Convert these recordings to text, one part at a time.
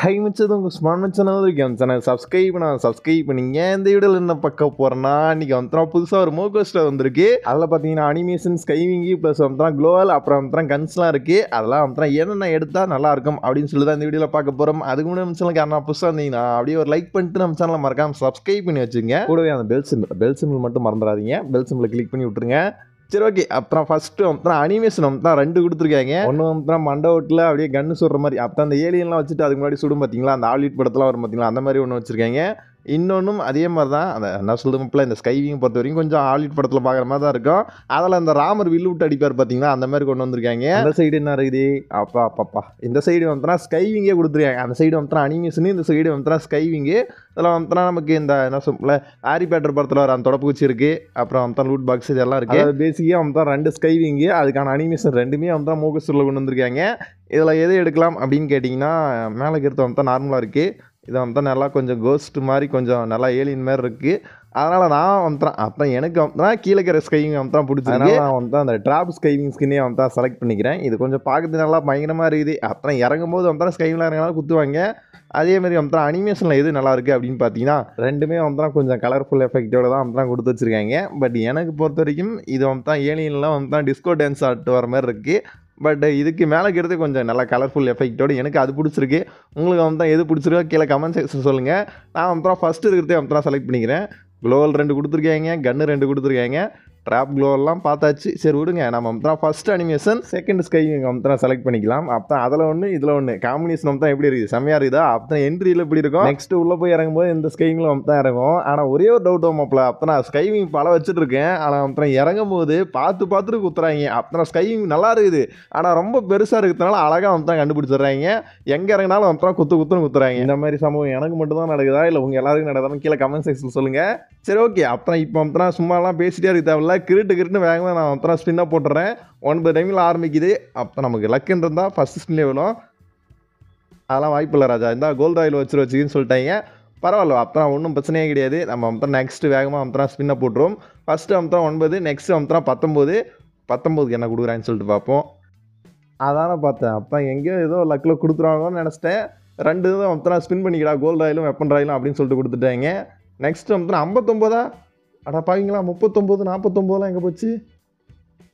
high மிச்சது உங்கள் smart மச்சனாவது கேம் சேனல் சப்ஸ்கிரைப் நான் சப்ஸ்கிரைப் பண்ணிங்க இந்த வீடியோவில் என்ன பக்க போகிறேன்னா இன்றைக்கி வந்துடும் புதுசாக ஒரு மோகோஸ்டர் வந்திருக்கு அதில் பார்த்தீங்கன்னா அனிமேஷன் ஸ்கைவிங்கி ப்ளஸ் வந்துடும் க்ளோவல் அப்புறம் வந்துடும் கன்ஸ்லாம் இருக்குது அதெல்லாம் வந்து என்னென்ன எடுத்தால் நல்லாயிருக்கும் அப்படின்னு சொல்லி தான் இந்த வீடியோவில் பார்க்க போகிறோம் அதுக்கு முன்னாடி நம்ம சேனலுக்கு புதுசாக இருந்தீங்கன்னா அப்படியே ஒரு லைக் பண்ணிட்டு நம்ம சேனலில் மறக்காமல் சப்ஸ்கிரைப் பண்ணி வச்சுங்க கூடவே அந்த பெல் சிம்பிள் பெல் சிம்பிள் மட்டும் மறந்துடாதீங்க பெல் சிம்பிளை கிளிக் பண்ணி விட்டுருங்க சரி ஓகே அப்புறம் ஃபஸ்ட்டு அப்புறம் அனிமேஷன் தான் ரெண்டு கொடுத்துருக்காங்க ஒன்று மண்ட ஓட்டில் அப்படியே கன்று சுடுற மாதிரி அப்புறம் அந்த ஏலியன்லாம் வச்சுட்டு அதுக்கு முன்னாடி சுடும் பார்த்தீங்களா அந்த ஆலிட் படத்தெலாம் வரும் பார்த்தீங்களா அந்த மாதிரி ஒன்று வச்சுருக்காங்க இன்னொன்றும் அதே மாதிரி தான் அந்த என்ன மப்பிள்ள இந்த ஸ்கைவிங் பொறுத்த வரைக்கும் கொஞ்சம் ஹாலிவுட் படத்தில் பார்க்குற மாதிரி தான் இருக்கும் அதில் அந்த ராமர் வில்லு விட்டு அடிப்பார் பார்த்தீங்கன்னா அந்த மாதிரி கொண்டு வந்திருக்காங்க அந்த சைடு என்ன இருக்குது அப்பா அப்பாப்பா இந்த சைடு வந்துனா ஸ்கைவிங்கே கொடுத்துருக்காங்க அந்த சைடு வந்துனா அனிமேஷனு இந்த சைடு வந்துனா ஸ்கைவிங்கு அதில் வந்துனா நமக்கு இந்த என்ன சொல்ல ஹாரி பேட்டர் படத்தில் வர அந்த தொடப்பூச்சி இருக்குது அப்புறம் வந்துதான் லூட் பாக்ஸ் இதெல்லாம் இருக்குது அது பேசிக்காக வந்துதான் ரெண்டு ஸ்கைவிங்கு அதுக்கான அனிமேஷன் ரெண்டுமே தான் மோகஸ்டூரில் கொண்டு வந்திருக்காங்க இதில் எது எடுக்கலாம் அப்படின்னு கேட்டிங்கன்னா மேலே கருத்து தான் நார்மலாக இருக்குது இதை அமுத்தா நல்லா கொஞ்சம் கோஸ்ட்டு மாதிரி கொஞ்சம் நல்லா ஏலியன் மாதிரி இருக்குது அதனால் நான் வந்துட்டேன் அப்புறம் எனக்கு அமுத்தினா கீழே இருக்கிற ஸ்கைவிங் வந்துட்டான் பிடிச்சிருக்கு நான் வந்து அந்த ட்ராப் ஸ்கைவிங் ஸ்கின்னே தான் செலக்ட் பண்ணிக்கிறேன் இது கொஞ்சம் பார்க்குறது நல்லா பயங்கரமாக இருக்குது அப்புறம் இறங்கும் போது அமுத்தான் ஸ்கைவிங்லாம் இறங்கினாலும் குத்துவாங்க அதே மாதிரி அமுத்தான் அனிமேஷனில் எது நல்லா இருக்குது அப்படின்னு பார்த்தீங்கன்னா ரெண்டுமே அமுத்தான் கொஞ்சம் கலர்ஃபுல் எஃபெக்டோட தான் அமுத்தான் கொடுத்து வச்சுருக்காங்க பட் எனக்கு பொறுத்த வரைக்கும் இது அமுத்தான் ஏலியன்லாம் தான் டிஸ்கோ டான்ஸ் ஆட்டு வர மாதிரி இருக்குது பட் uh, இதுக்கு மேலே இருக்கிறது கொஞ்சம் நல்லா கலர்ஃபுல் எஃபெக்டோடு எனக்கு அது பிடிச்சிருக்கு உங்களுக்கு தான் எது பிடிச்சிருக்கோ கீழே கமெண்ட் செக்ஷன் சொல்லுங்கள் நான் அப்புறம் ஃபஸ்ட்டு இருக்கிறதே அப்புறம் செலக்ட் பண்ணிக்கிறேன் க்ளோவல் ரெண்டு கொடுத்துருக்கேங்க கன்று ரெண்டு கொடுத்துருக்கேங்க ட்ராப் க்ளோவெல்லாம் பார்த்தாச்சு சரி விடுங்க நம்ம அம்த்ரா ஃபஸ்ட் அனிமேஷன் செகண்ட் ஸ்கை அம்த்ரா செலக்ட் பண்ணிக்கலாம் அப்போ அதில் ஒன்று இதில் ஒன்று காம்பினேஷன் அம்தான் எப்படி இருக்குது செம்மையாக இருக்குதா அப்போ என்ட்ரியில் இப்படி இருக்கும் நெக்ஸ்ட் உள்ளே போய் இறங்கும்போது இந்த ஸ்கைங்களும் அம்தான் இறங்கும் ஆனால் ஒரே ஒரு டவுட் ஆமாப்பில் அப்போ நான் ஸ்கைவிங் பல வச்சுட்டு இருக்கேன் ஆனால் அப்புறம் இறங்கும் போது பார்த்து பார்த்துட்டு குத்துறாங்க அப்போ ஸ்கைவிங் நல்லா இருக்குது ஆனால் ரொம்ப பெருசாக இருக்கிறதுனால அழகாக அம்த்தான் கண்டுபிடிச்சிடுறாங்க எங்கே இறங்கினாலும் அப்புறம் குத்து குத்துன்னு குத்துறாங்க இந்த மாதிரி சம்பவம் எனக்கு மட்டும் தான் நடக்குதா இல்லை உங்கள் எல்லாருக்கும் நடக்குதான்னு கீழே கமெண்ட் செக்ஷன் சொல்லுங்கள் சரி ஓகே அப்புறம் இப்போ அப்புறம் சும்மாலாம் பேசிட்டே இருக்க தேவையில்ல ஆனால் கிரிட்டு கிரிட்டு வேகமாக நான் அத்தனை ஸ்பின்னாக தான் போட்டுறேன் ஒன்பது டைமில் ஆரம்பிக்குது அப்போ நமக்கு லக்குன்னு இருந்தால் ஃபஸ்ட்டு ஸ்பின்லேயே விழும் அதெல்லாம் வாய்ப்பு இல்லை ராஜா இந்தா கோல்டு ஆயில் வச்சுரு வச்சுக்கின்னு சொல்லிட்டாங்க பரவாயில்ல அப்புறம் ஒன்றும் பிரச்சனையே கிடையாது நம்ம அப்புறம் நெக்ஸ்ட்டு வேகமாக அப்புறம் ஸ்பின்னை போட்டுருவோம் ஃபஸ்ட்டு அப்புறம் ஒன்பது நெக்ஸ்ட்டு அப்புறம் பத்தொம்போது பத்தொம்போதுக்கு என்ன கொடுக்குறான்னு சொல்லிட்டு பார்ப்போம் அதான் பார்த்தேன் அப்போ எங்கேயோ ஏதோ லக்கில் கொடுத்துருவாங்கன்னு நினச்சிட்டேன் ரெண்டு தான் அப்புறம் ஸ்பின் பண்ணிக்கிறா கோல்டு ஆயிலும் வெப்பன் ராயிலும் அப்படின்னு சொல்லிட்டு கொடுத்துட்டாங்க நெக்ஸ்ட் அப்புறம் ஐம்பத்தொம்போதா அடா பாவீங்களா முப்பத்தொம்போது நாற்பத்தொம்போதெலாம் எங்கே போச்சு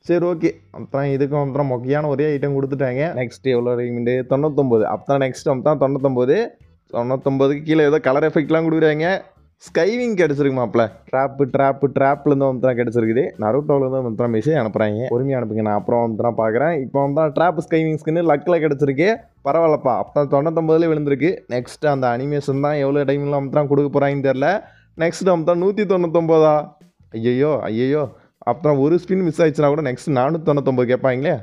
சரி ஓகே அப்புறம் இதுக்கும் அப்புறம் மொக்கையான ஒரே ஐட்டம் கொடுத்துட்டாங்க நெக்ஸ்ட் எவ்வளோ ரீமெண்டு தொண்ணூத்தொம்பது அப்புறம் நெக்ஸ்ட் அப்புறம் தொண்ணூத்தொம்பது தொண்ணூத்தொம்பதுக்கு கீழே ஏதோ கலர் எஃபெக்ட்லாம் கொடுக்குறாங்க ஸ்கைவிங் கிடச்சிருக்கு ட்ராப்பு ட்ராப்பு ட்ராப்லேருந்து வந்து தான் கிடச்சிருக்குது நருட்டோவில் தான் மெசேஜ் அனுப்புகிறாங்க பொறுமையாக அனுப்புங்க நான் அப்புறம் வந்து தான் பார்க்குறேன் இப்போ வந்து தான் ட்ராப் ஸ்கைவிங்ஸ்க்குன்னு லக்கில் கிடச்சிருக்கு பரவாயில்லப்பா அப்போ தொண்ணூத்தொம்பதுலேயே விழுந்திருக்கு நெக்ஸ்ட் அந்த அனிமேஷன் தான் எவ்வளோ டைமில் வந்து தான் கொடுக்க போகிறாங்கன்னு தெரில நெக்ஸ்ட் டேம் தான் நூற்றி தொண்ணூத்தொம்போதா ஐயையோ ஐயையோ அப்புறம் ஒரு ஸ்பின் மிஸ் ஆயிடுச்சுன்னா கூட நெக்ஸ்ட் நானூற்றி தொண்ணூத்தொம்பது கேட்பாங்களே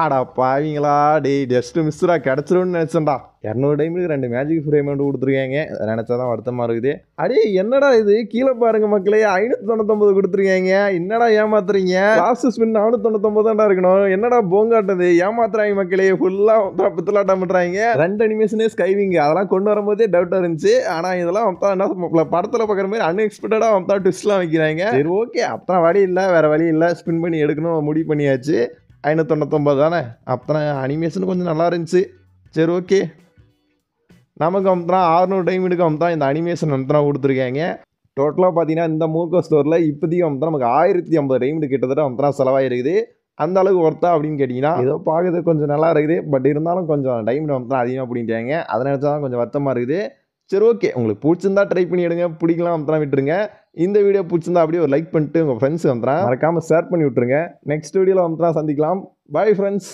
ஆடா பாவீங்களா டேய் ஜஸ்ட்டு மிஸ்ரா கிடச்சிரும்னு நினச்சேன்டா இரநூறு டைமுக்கு ரெண்டு மேஜிக் ஃப்ரேமெண்ட் கொடுத்துருக்காங்க நினச்சா தான் வருத்தமாக இருக்குது அடே என்னடா இது கீழே பாருங்க மக்களே ஐநூற்றி தொண்ணூத்தொம்பது கொடுத்துருக்காங்க என்னடா ஏமாத்துறீங்க லாஸ்ட் ஸ்பின் நானூற்றி தொண்ணூத்தொம்பது இருக்கணும் என்னடா போங்காட்டது ஏமாத்துறாங்க மக்களே ஃபுல்லாக பித்தலாட்டம் பண்ணுறாங்க ரெண்டு அனிமேஷனே ஸ்கைவிங் அதெல்லாம் கொண்டு வரும்போதே டவுட்டாக இருந்துச்சு ஆனால் இதெல்லாம் அப்தான் என்ன படத்தில் பார்க்குற மாதிரி அன்எக்ஸ்பெக்டடாக அப்தான் ட்விஸ்ட்லாம் வைக்கிறாங்க சரி ஓகே அப்புறம் வழி இல்லை வேறு வழி இல்லை ஸ்பின் பண்ணி எடுக்கணும் முடிவு பண்ணியாச்சு ஐநூற்றொண்ணூத்தொம்பது தானே அப்போனா அனிமேஷன் கொஞ்சம் நல்லா இருந்துச்சு சரி ஓகே நமக்கு அமுத்தினா ஆறுநூறு டைமிடுக்கு அமுத்தான் இந்த அனிமேஷன் அமுத்தினா கொடுத்துருக்காங்க டோட்டலாக பார்த்தீங்கன்னா இந்த மூக்கோ ஸ்டோரில் இப்போதைக்கு அமுத்தா நமக்கு ஆயிரத்தி ஐம்பது டைமிடு கிட்டத்தட்ட அமுத்தனா செலவாயிருக்குது அந்த அளவுக்கு ஒர்த்தா அப்படின்னு கேட்டிங்கன்னா ஏதோ பார்க்குறது கொஞ்சம் நல்லா இருக்குது பட் இருந்தாலும் கொஞ்சம் டைம் அமுத்தனா அதிகமாக பிடிங்கிட்டாங்க அதை நினச்சா தான் கொஞ்சம் வருத்தமாக இருக்குது சரி ஓகே உங்களுக்கு பிடிச்சிருந்தா ட்ரை பண்ணி எடுங்க பிடிக்கலாம் அம்தான் விட்டுருங்க இந்த வீடியோ பிடிச்சிருந்தா அப்படியே ஒரு லைக் பண்ணிட்டு உங்கள் ஃப்ரெண்ட்ஸ் வந்துறான் மறக்காமல் ஷேர் பண்ணி விட்டுருங்க நெக்ஸ்ட் வீடியோவில் வந்துதான் சந்திக்கலாம் பாய் ஃப்ரெண்ட்ஸ்